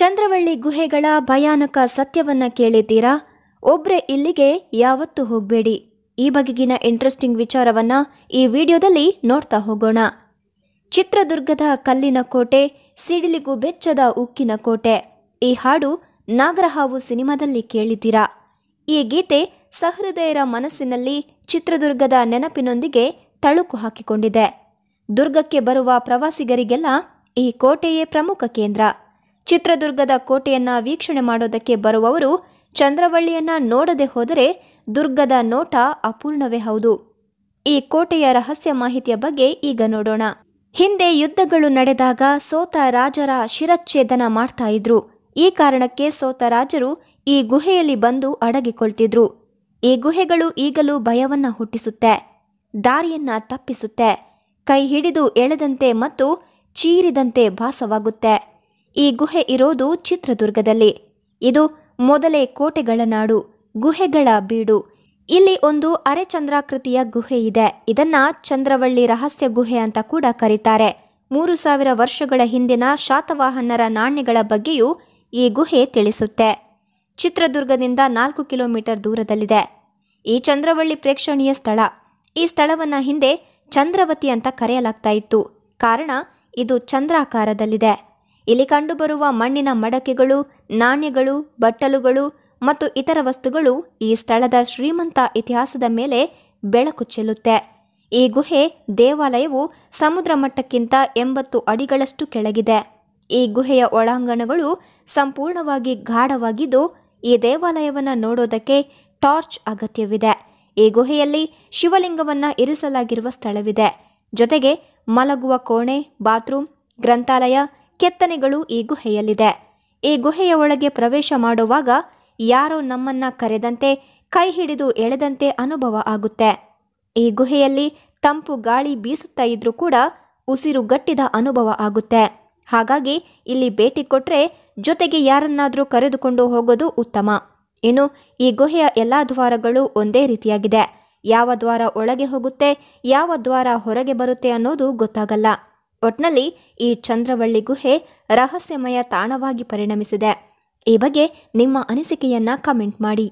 ಚಂದ್ರವಳ್ಳಿ ಗುಹೆಗಳ ಭಯಾನಕ ಸತ್ಯವನ್ನ ಕೇಳಿದ್ದೀರಾ ಒಬ್ರೆ ಇಲ್ಲಿಗೆ ಯಾವತ್ತೂ ಹೋಗಬೇಡಿ ಈ ಬಗೆಗಿನ ಇಂಟ್ರೆಸ್ಟಿಂಗ್ ವಿಚಾರವನ್ನ ಈ ವಿಡಿಯೋದಲ್ಲಿ ನೋಡ್ತಾ ಹೋಗೋಣ ಚಿತ್ರದುರ್ಗದ ಕಲ್ಲಿನ ಕೋಟೆ ಸಿಡಿಲಿಗೂ ಬೆಚ್ಚದ ಉಕ್ಕಿನ ಕೋಟೆ ಈ ಹಾಡು ನಾಗರಹಾವು ಸಿನಿಮಾದಲ್ಲಿ ಕೇಳಿದ್ದೀರಾ ಈ ಗೀತೆ ಸಹೃದಯರ ಮನಸ್ಸಿನಲ್ಲಿ ಚಿತ್ರದುರ್ಗದ ನೆನಪಿನೊಂದಿಗೆ ತಳುಕು ಹಾಕಿಕೊಂಡಿದೆ ದುರ್ಗಕ್ಕೆ ಬರುವ ಪ್ರವಾಸಿಗರಿಗೆಲ್ಲ ಈ ಕೋಟೆಯೇ ಪ್ರಮುಖ ಕೇಂದ್ರ ಚಿತ್ರದುರ್ಗದ ಕೋಟೆಯನ್ನ ವೀಕ್ಷಣೆ ಮಾಡೋದಕ್ಕೆ ಬರುವವರು ಚಂದ್ರವಳ್ಳಿಯನ್ನ ನೋಡದೆ ಹೋದರೆ ದುರ್ಗದ ನೋಟ ಅಪೂರ್ಣವೇ ಹೌದು ಈ ಕೋಟೆಯ ರಹಸ್ಯ ಮಾಹಿತಿಯ ಬಗ್ಗೆ ಈಗ ನೋಡೋಣ ಹಿಂದೆ ಯುದ್ಧಗಳು ನಡೆದಾಗ ಸೋತ ರಾಜರ ಶಿರಚ್ಛೇದನ ಮಾಡ್ತಾ ಇದ್ರು ಈ ಕಾರಣಕ್ಕೆ ಸೋತ ರಾಜರು ಈ ಗುಹೆಯಲ್ಲಿ ಬಂದು ಅಡಗಿಕೊಳ್ತಿದ್ರು ಈ ಗುಹೆಗಳು ಈಗಲೂ ಭಯವನ್ನ ಹುಟ್ಟಿಸುತ್ತೆ ದಾರಿಯನ್ನ ತಪ್ಪಿಸುತ್ತೆ ಕೈ ಹಿಡಿದು ಎಳೆದಂತೆ ಮತ್ತು ಚೀರಿದಂತೆ ಭಾಸವಾಗುತ್ತೆ ಈ ಗುಹೆ ಇರೋದು ಚಿತ್ರದುರ್ಗದಲ್ಲಿ ಇದು ಮೊದಲೇ ಕೋಟೆಗಳ ನಾಡು ಗುಹೆಗಳ ಬೀಡು ಇಲ್ಲಿ ಒಂದು ಚಂದ್ರಾಕೃತಿಯ ಗುಹೆ ಇದೆ ಇದನ್ನ ಚಂದ್ರವಳ್ಳಿ ರಹಸ್ಯ ಗುಹೆ ಅಂತ ಕೂಡ ಕರೀತಾರೆ ಮೂರು ಸಾವಿರ ವರ್ಷಗಳ ಹಿಂದಿನ ಶಾತವಾಹನರ ನಾಣ್ಯಗಳ ಬಗ್ಗೆಯೂ ಈ ಗುಹೆ ತಿಳಿಸುತ್ತೆ ಚಿತ್ರದುರ್ಗದಿಂದ ನಾಲ್ಕು ಕಿಲೋಮೀಟರ್ ದೂರದಲ್ಲಿದೆ ಈ ಚಂದ್ರವಳ್ಳಿ ಪ್ರೇಕ್ಷಣೀಯ ಸ್ಥಳ ಈ ಸ್ಥಳವನ್ನ ಹಿಂದೆ ಚಂದ್ರವತಿ ಅಂತ ಕರೆಯಲಾಗ್ತಾ ಇತ್ತು ಕಾರಣ ಇದು ಚಂದ್ರಾಕಾರದಲ್ಲಿದೆ ಇಲ್ಲಿ ಕಂಡುಬರುವ ಮಣ್ಣಿನ ಮಡಕೆಗಳು ನಾಣ್ಯಗಳು ಬಟ್ಟಲುಗಳು ಮತ್ತು ಇತರ ವಸ್ತುಗಳು ಈ ಸ್ಥಳದ ಶ್ರೀಮಂತ ಇತಿಹಾಸದ ಮೇಲೆ ಬೆಳಕು ಚೆಲ್ಲುತ್ತೆ ಈ ಗುಹೆ ದೇವಾಲಯವು ಸಮುದ್ರ ಮಟ್ಟಕ್ಕಿಂತ ಎಂಬತ್ತು ಅಡಿಗಳಷ್ಟು ಕೆಳಗಿದೆ ಈ ಗುಹೆಯ ಒಳಾಂಗಣಗಳು ಸಂಪೂರ್ಣವಾಗಿ ಗಾಢವಾಗಿದ್ದು ಈ ದೇವಾಲಯವನ್ನು ನೋಡೋದಕ್ಕೆ ಟಾರ್ಚ್ ಅಗತ್ಯವಿದೆ ಈ ಗುಹೆಯಲ್ಲಿ ಶಿವಲಿಂಗವನ್ನು ಇರಿಸಲಾಗಿರುವ ಸ್ಥಳವಿದೆ ಜೊತೆಗೆ ಮಲಗುವ ಕೋಣೆ ಬಾತ್ರೂಮ್ ಗ್ರಂಥಾಲಯ ಕೆತ್ತನೆಗಳು ಈ ಗುಹೆಯಲ್ಲಿದೆ ಈ ಗುಹೆಯ ಒಳಗೆ ಪ್ರವೇಶ ಮಾಡುವಾಗ ಯಾರೋ ನಮ್ಮನ್ನ ಕರೆದಂತೆ ಕೈ ಹಿಡಿದು ಎಳೆದಂತೆ ಅನುಭವ ಆಗುತ್ತೆ ಈ ಗುಹೆಯಲ್ಲಿ ತಂಪು ಗಾಳಿ ಬೀಸುತ್ತಾ ಇದ್ರೂ ಕೂಡ ಉಸಿರುಗಟ್ಟಿದ ಅನುಭವ ಆಗುತ್ತೆ ಹಾಗಾಗಿ ಇಲ್ಲಿ ಭೇಟಿ ಕೊಟ್ಟರೆ ಜೊತೆಗೆ ಯಾರನ್ನಾದರೂ ಕರೆದುಕೊಂಡು ಹೋಗೋದು ಉತ್ತಮ ಇನ್ನು ಈ ಗುಹೆಯ ಎಲ್ಲ ದ್ವಾರಗಳು ಒಂದೇ ರೀತಿಯಾಗಿದೆ ಯಾವ ದ್ವಾರ ಒಳಗೆ ಹೋಗುತ್ತೆ ಯಾವ ದ್ವಾರ ಹೊರಗೆ ಬರುತ್ತೆ ಅನ್ನೋದು ಗೊತ್ತಾಗಲ್ಲ ಒಟ್ನಲ್ಲಿ ಈ ಚಂದ್ರವಳ್ಳಿ ಗುಹೆ ರಹಸ್ಯಮಯ ತಾಣವಾಗಿ ಪರಿಣಮಿಸಿದೆ ಈ ಬಗ್ಗೆ ನಿಮ್ಮ ಅನಿಸಿಕೆಯನ್ನ ಕಮೆಂಟ್ ಮಾಡಿ